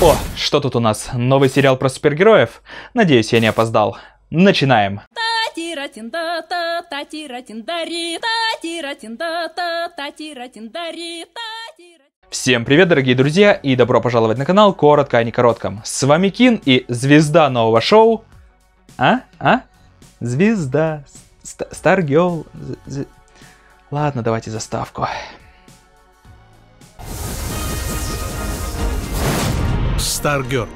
О, что тут у нас? Новый сериал про супергероев? Надеюсь, я не опоздал. Начинаем. Всем привет, дорогие друзья, и добро пожаловать на канал Коротко не коротком. С вами Кин и звезда нового шоу... А? А? Звезда. Старгел. Ладно, давайте заставку. Star Girl.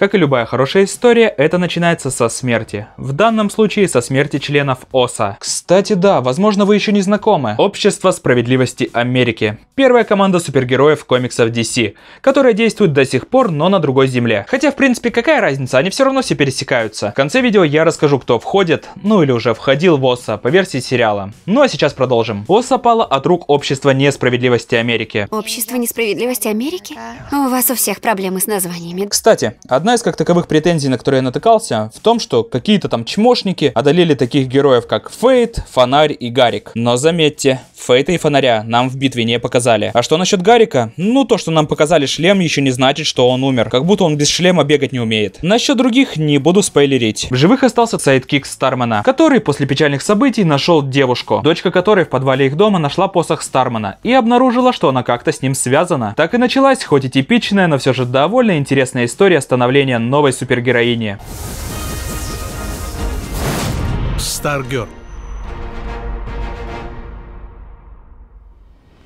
Как и любая хорошая история, это начинается со смерти. В данном случае со смерти членов ОСА. Кстати, да, возможно вы еще не знакомы. Общество справедливости Америки. Первая команда супергероев комиксов DC, которая действует до сих пор, но на другой земле. Хотя, в принципе, какая разница, они все равно все пересекаются. В конце видео я расскажу, кто входит, ну или уже входил в ОСА по версии сериала. Ну а сейчас продолжим. ОСА пала от рук Общества несправедливости Америки. Общество несправедливости Америки? У вас у всех проблемы с названиями. Кстати, одна Одна из как таковых претензий, на которые я натыкался, в том, что какие-то там чмошники одолели таких героев, как Фейт, Фонарь и Гарик. Но заметьте, Фейта и Фонаря нам в битве не показали. А что насчет Гарика? Ну, то, что нам показали шлем, еще не значит, что он умер. Как будто он без шлема бегать не умеет. Насчет других не буду спойлерить. В живых остался сайдкик Стармана, который после печальных событий нашел девушку, дочка которой в подвале их дома нашла посох Стармана и обнаружила, что она как-то с ним связана. Так и началась, хоть и типичная, но все же довольно интересная история становления появление новой супергероини. Старгер.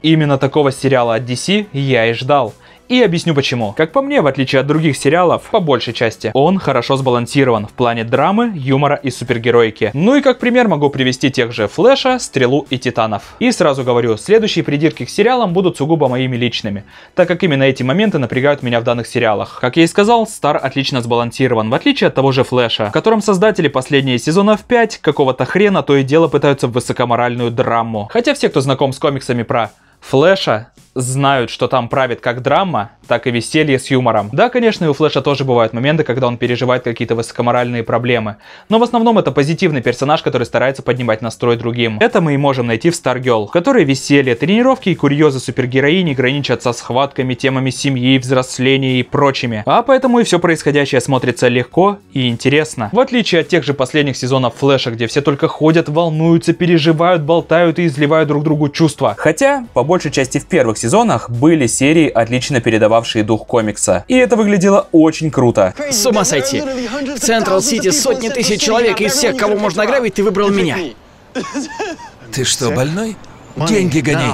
Именно такого сериала от DC я и ждал. И объясню почему. Как по мне, в отличие от других сериалов, по большей части, он хорошо сбалансирован в плане драмы, юмора и супергероики. Ну и как пример могу привести тех же Флэша, Стрелу и Титанов. И сразу говорю, следующие придирки к сериалам будут сугубо моими личными, так как именно эти моменты напрягают меня в данных сериалах. Как я и сказал, Стар отлично сбалансирован, в отличие от того же Флэша, в котором создатели последние в 5 какого-то хрена то и дело пытаются в высокоморальную драму. Хотя все, кто знаком с комиксами про Флэша, знают, что там правит как драма, так и веселье с юмором. Да, конечно, и у Флэша тоже бывают моменты, когда он переживает какие-то высокоморальные проблемы, но в основном это позитивный персонаж, который старается поднимать настрой другим. Это мы и можем найти в Stargirl, в которой веселье, тренировки и курьезы супергероини граничат со схватками, темами семьи, взросления и прочими. А поэтому и все происходящее смотрится легко и интересно. В отличие от тех же последних сезонов Флэша, где все только ходят, волнуются, переживают, болтают и изливают друг другу чувства. Хотя, по большей части в первых сезонах были серии, отлично передававшие дух комикса. И это выглядело очень круто. С ума сойти. В Централ Сити сотни тысяч человек, из всех, кого можно ограбить, ты выбрал меня. Ты что, больной? Деньги гони.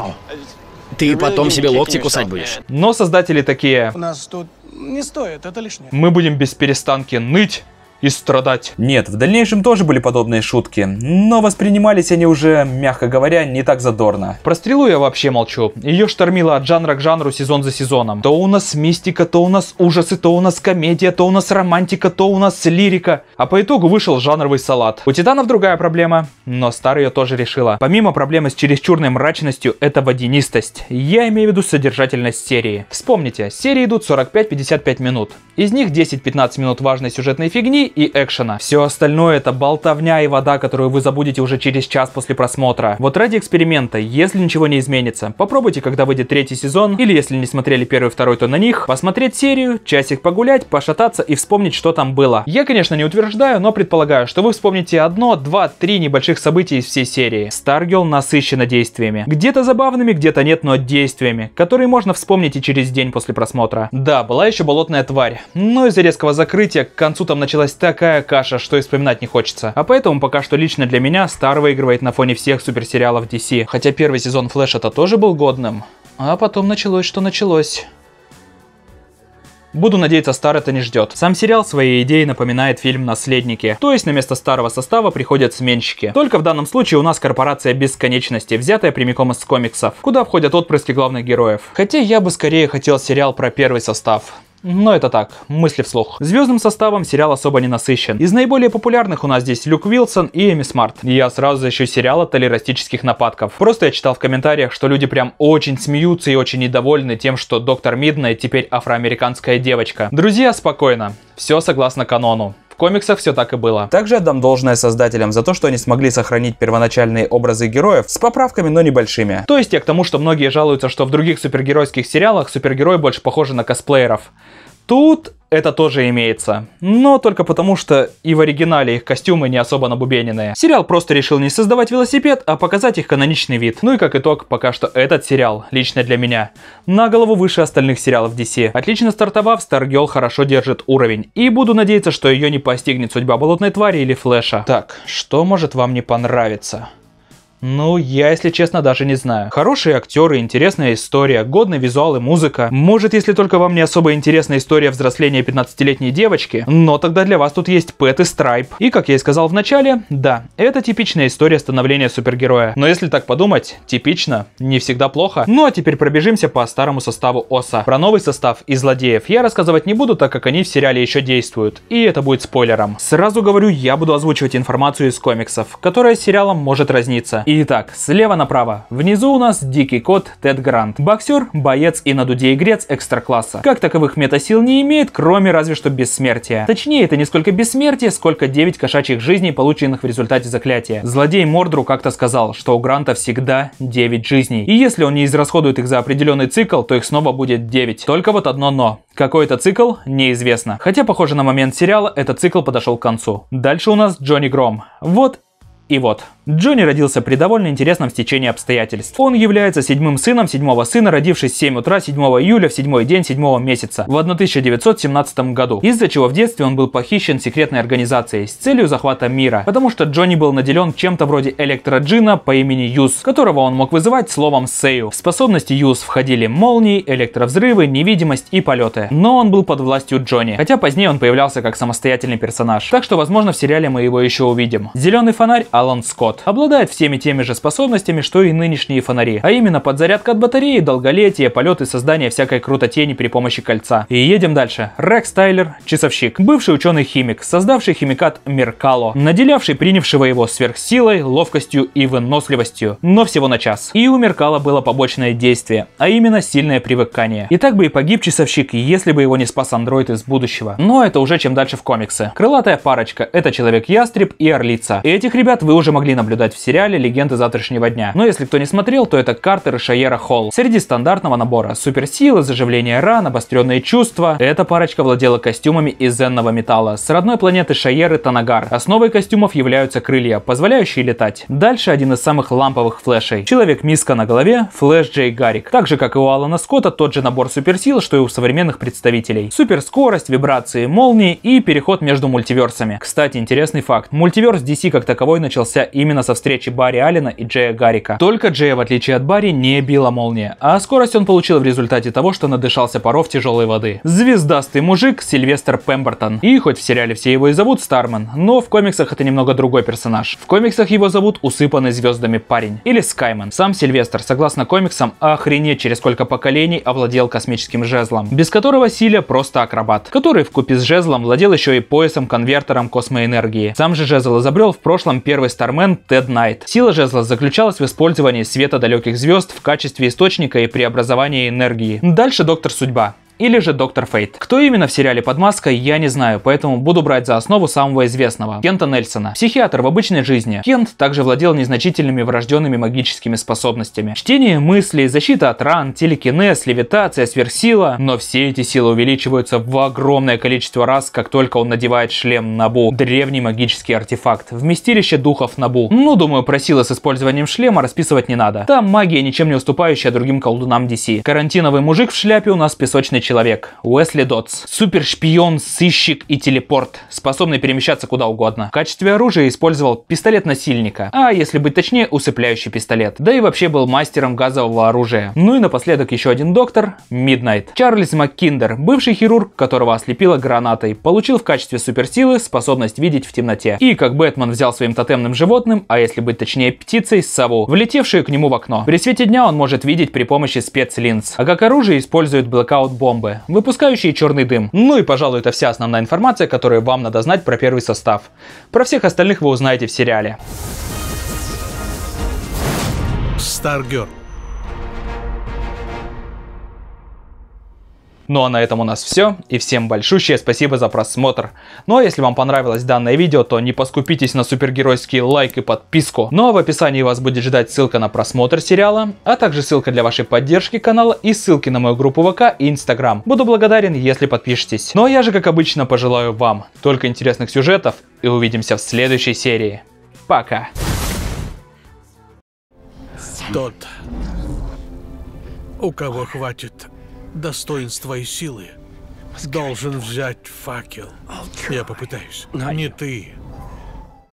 Ты потом себе локти кусать будешь. Но создатели такие... У нас тут не стоит, это лишнее. Мы будем без перестанки ныть, и страдать. Нет, в дальнейшем тоже были подобные шутки, но воспринимались они уже, мягко говоря, не так задорно. Про стрелу я вообще молчу. Ее штормило от жанра к жанру сезон за сезоном. То у нас мистика, то у нас ужасы, то у нас комедия, то у нас романтика, то у нас лирика. А по итогу вышел жанровый салат. У Титанов другая проблема, но Стар ее тоже решила. Помимо проблемы с чересчурной мрачностью, это водянистость. Я имею в виду содержательность серии. Вспомните, серии идут 45-55 минут. Из них 10-15 минут важной сюжетной фигни и экшена. Все остальное это болтовня и вода, которую вы забудете уже через час после просмотра. Вот ради эксперимента, если ничего не изменится, попробуйте, когда выйдет третий сезон, или если не смотрели первый и второй, то на них, посмотреть серию, часик погулять, пошататься и вспомнить, что там было. Я, конечно, не утверждаю, но предполагаю, что вы вспомните одно, два, три небольших события из всей серии. Stargirl насыщена действиями. Где-то забавными, где-то нет, но действиями, которые можно вспомнить и через день после просмотра. Да, была еще болотная тварь, но из-за резкого закрытия к концу там началась такая каша, что и вспоминать не хочется. А поэтому пока что лично для меня Стар выигрывает на фоне всех суперсериалов DC. Хотя первый сезон Флэша-то тоже был годным. А потом началось, что началось. Буду надеяться, Стар это не ждет. Сам сериал своей идеей напоминает фильм «Наследники». То есть на место старого состава приходят сменщики. Только в данном случае у нас корпорация бесконечности, взятая прямиком из комиксов, куда входят отпрыски главных героев. Хотя я бы скорее хотел сериал про первый состав. Но это так, мысли вслух. Звездным составом сериал особо не насыщен. Из наиболее популярных у нас здесь Люк Вилсон и Эми Смарт. я сразу защищу сериал от толерастических нападков. Просто я читал в комментариях, что люди прям очень смеются и очень недовольны тем, что Доктор Мидная теперь афроамериканская девочка. Друзья, спокойно. Все согласно канону комиксах все так и было. Также отдам должное создателям за то, что они смогли сохранить первоначальные образы героев с поправками, но небольшими. То есть я к тому, что многие жалуются, что в других супергеройских сериалах супергерои больше похожи на косплееров. Тут это тоже имеется. Но только потому, что и в оригинале их костюмы не особо набубененные. Сериал просто решил не создавать велосипед, а показать их каноничный вид. Ну и как итог, пока что этот сериал, лично для меня, на голову выше остальных сериалов DC. Отлично стартовав, Stargirl хорошо держит уровень. И буду надеяться, что ее не постигнет судьба болотной твари или флэша. Так, что может вам не понравиться? Ну, я, если честно, даже не знаю. Хорошие актеры, интересная история, годный визуал и музыка. Может, если только вам не особо интересна история взросления 15-летней девочки, но тогда для вас тут есть Пэт и Страйп. И, как я и сказал в начале, да, это типичная история становления супергероя. Но если так подумать, типично, не всегда плохо. Ну а теперь пробежимся по старому составу ОСА. Про новый состав и злодеев я рассказывать не буду, так как они в сериале еще действуют. И это будет спойлером. Сразу говорю, я буду озвучивать информацию из комиксов, которая с сериалом может разниться. Итак, слева направо. Внизу у нас дикий кот Тед Грант. Боксер, боец и на дуде игрец экстракласса. Как таковых метасил не имеет, кроме разве что бессмертия. Точнее, это не сколько бессмертия, сколько 9 кошачьих жизней, полученных в результате заклятия. Злодей Мордру как-то сказал, что у Гранта всегда 9 жизней. И если он не израсходует их за определенный цикл, то их снова будет 9. Только вот одно но. Какой это цикл, неизвестно. Хотя, похоже, на момент сериала этот цикл подошел к концу. Дальше у нас Джонни Гром. Вот и вот. Джонни родился при довольно интересном стечении обстоятельств. Он является седьмым сыном седьмого сына, родившись в 7 утра 7 июля в седьмой день седьмого месяца в 1917 году, из-за чего в детстве он был похищен секретной организацией с целью захвата мира, потому что Джонни был наделен чем-то вроде электроджина по имени Юз, которого он мог вызывать словом Сею. В способности Юз входили молнии, электровзрывы, невидимость и полеты. Но он был под властью Джонни, хотя позднее он появлялся как самостоятельный персонаж. Так что, возможно, в сериале мы его еще увидим. Зеленый фонарь Алан Скотт. Обладает всеми теми же способностями, что и нынешние фонари, а именно подзарядка от батареи, долголетие, полеты, создание всякой крутотени при помощи кольца. И едем дальше. Рекс Тайлер – часовщик, бывший ученый-химик, создавший химикат Меркало, наделявший принявшего его сверхсилой, ловкостью и выносливостью, но всего на час. И у Меркало было побочное действие, а именно сильное привыкание. И так бы и погиб часовщик, если бы его не спас андроид из будущего. Но это уже чем дальше в комиксы. Крылатая парочка – это Человек-ястреб и Орлица. И этих ребят вы уже могли наблюдать в сериале «Легенды завтрашнего дня». Но если кто не смотрел, то это Картер и Шайера Холл. Среди стандартного набора суперсилы, заживление ран, обостренные чувства. Эта парочка владела костюмами из зенного металла с родной планеты Шайеры Танагар. Основой костюмов являются крылья, позволяющие летать. Дальше один из самых ламповых флешей. Человек-миска на голове, флеш Джей Гарик. Так же, как и у Алана Скотта, тот же набор суперсил, что и у современных представителей. Суперскорость, вибрации, молнии и переход между мультиверсами. Кстати, интересный факт. Мультиверс DC как таковой начался именно именно со встречи Барри Алина и Джея Гарика. Только Джея, в отличие от Барри, не била молния, а скорость он получил в результате того, что надышался паров тяжелой воды. Звездастый мужик Сильвестр Пембертон. И хоть в сериале все его и зовут Стармен, но в комиксах это немного другой персонаж. В комиксах его зовут Усыпанный звездами парень или Скаймен. Сам Сильвестр, согласно комиксам, охренеть через сколько поколений овладел космическим жезлом, без которого Силя просто акробат, который в купе с жезлом владел еще и поясом-конвертером космоэнергии. Сам же жезл изобрел в прошлом первый Стармен Тед Найт. Сила жезла заключалась в использовании света далеких звезд в качестве источника и преобразования энергии. Дальше Доктор Судьба или же Доктор Фейт. Кто именно в сериале под маской, я не знаю, поэтому буду брать за основу самого известного – Кента Нельсона. Психиатр в обычной жизни. Кент также владел незначительными врожденными магическими способностями. Чтение мыслей, защита от ран, телекинез, левитация, сверхсила. Но все эти силы увеличиваются в огромное количество раз, как только он надевает шлем Набу. Древний магический артефакт. Вместилище духов Набу. Ну, думаю, про силы с использованием шлема расписывать не надо. Там магия, ничем не уступающая другим колдунам DC. Карантиновый мужик в шляпе у нас песочный человек человек. Уэсли Дотс. шпион, сыщик и телепорт, способный перемещаться куда угодно. В качестве оружия использовал пистолет насильника, а если быть точнее, усыпляющий пистолет. Да и вообще был мастером газового оружия. Ну и напоследок еще один доктор, Миднайт. Чарльз МакКиндер, бывший хирург, которого ослепила гранатой, получил в качестве суперсилы способность видеть в темноте. И как Бэтмен взял своим тотемным животным, а если быть точнее птицей, сову, влетевшую к нему в окно. При свете дня он может видеть при помощи спецлинз. А как оружие использует блокаут-бомб, бомбы, выпускающие черный дым. Ну и, пожалуй, это вся основная информация, которую вам надо знать про первый состав. Про всех остальных вы узнаете в сериале. Stargirl Ну а на этом у нас все, и всем большущее спасибо за просмотр. Ну а если вам понравилось данное видео, то не поскупитесь на супергеройский лайк и подписку. Ну а в описании вас будет ждать ссылка на просмотр сериала, а также ссылка для вашей поддержки канала и ссылки на мою группу ВК и Инстаграм. Буду благодарен, если подпишетесь. Ну а я же, как обычно, пожелаю вам только интересных сюжетов, и увидимся в следующей серии. Пока! Тот, у кого хватит достоинства и силы должен взять факел. Я попытаюсь. Не ты,